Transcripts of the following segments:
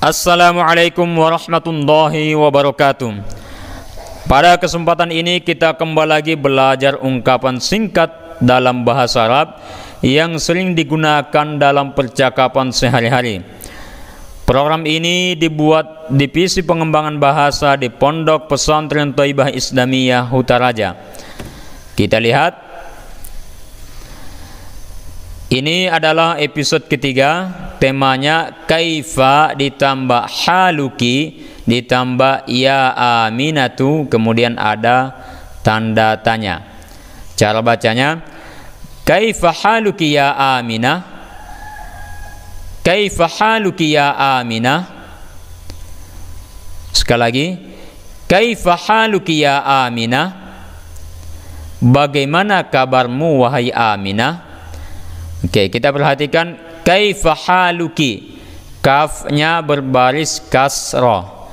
Assalamualaikum warahmatullahi wabarakatuh Pada kesempatan ini kita kembali lagi belajar ungkapan singkat dalam bahasa Arab Yang sering digunakan dalam percakapan sehari-hari Program ini dibuat Divisi Pengembangan Bahasa di Pondok Pesantren Toibah Islamiyah Hutaraja Kita lihat ini adalah episode ketiga Temanya Kaifa ditambah Haluki ditambah Ya Aminatu Kemudian ada tanda tanya Cara bacanya Kaifa haluki ya Aminah Kaifa haluki ya Aminah Sekali lagi Kaifa haluki ya Aminah Bagaimana kabarmu wahai Aminah Oke, kita perhatikan kaifa haluki. Kafnya berbaris kasroh.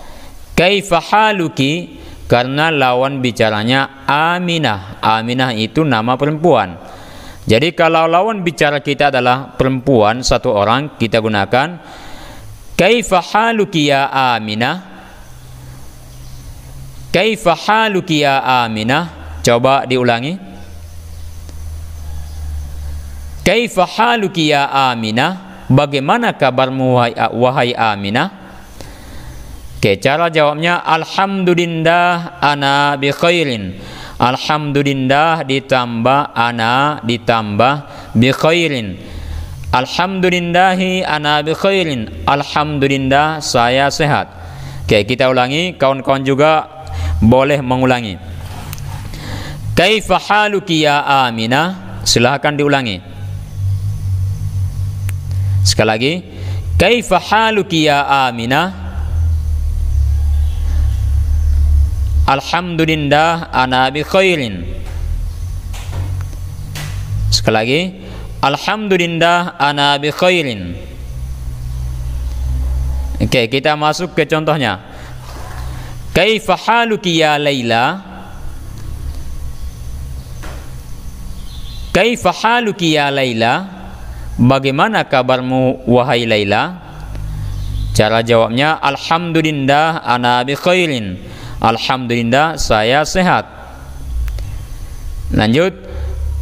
Kaifa haluki karena lawan bicaranya Aminah. Aminah itu nama perempuan. Jadi kalau lawan bicara kita adalah perempuan satu orang, kita gunakan Kaifa haluki ya Aminah? Kaifa haluki ya Aminah? Coba diulangi. Kaifa haluki ya Aminah? Bagaimana kabarmu wahai, wahai Aminah? Oke, cara jawabnya alhamdulillah ana bi khairin. Alhamdulillah ditambah ana ditambah bi khairin. Alhamdulillahi ana bi khairin. Alhamdulillah saya sehat. Oke, kita ulangi, kawan-kawan juga boleh mengulangi. Kaifa haluki ya Aminah? Silahkan diulangi. Sekali lagi, kaifa haluki ya Aminah? Alhamdulillah ana bi khairin. Sekali lagi, alhamdulillah ana bi khairin. Oke, kita masuk ke contohnya. Kaifa haluki ya Laila? Kaifa haluki ya Laila? Bagaimana kabarmu wahai Laila? Cara jawabnya Alhamdulillah ana bi khairin. Alhamdulillah saya sehat. Lanjut,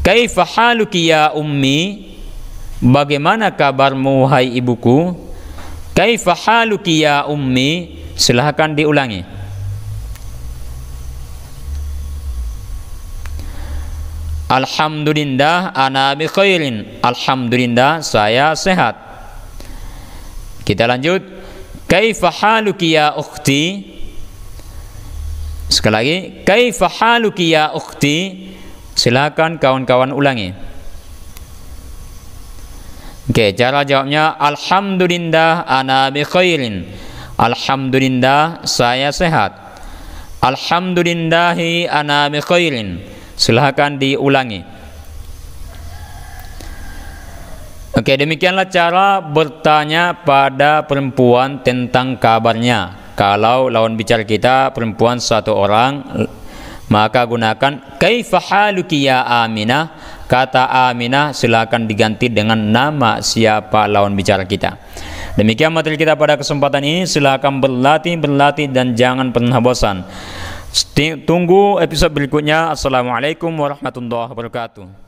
kaifa haluki ya ummi? Bagaimana kabarmu wahai ibuku? Kaifa haluki ya ummi? Silahkan diulangi. Alhamdulillah ana bi khairin. Alhamdulillah saya sehat. Kita lanjut. Kaifa haluki ya ukhti? Sekali lagi, kaifa haluki ya ukhti? Silakan kawan-kawan ulangi. Oke, okay, cara jawabnya alhamdulillah ana bi khairin. Alhamdulillah saya sehat. Alhamdulillahi ana bi khairin. Silahkan diulangi. Oke, demikianlah cara bertanya pada perempuan tentang kabarnya. Kalau lawan bicara kita perempuan satu orang, maka gunakan kaifa haluki ya Aminah. Kata Aminah silakan diganti dengan nama siapa lawan bicara kita. Demikian materi kita pada kesempatan ini. Silakan berlatih, berlatih dan jangan pernah bosan. Tunggu episode berikutnya. Assalamualaikum warahmatullahi wabarakatuh.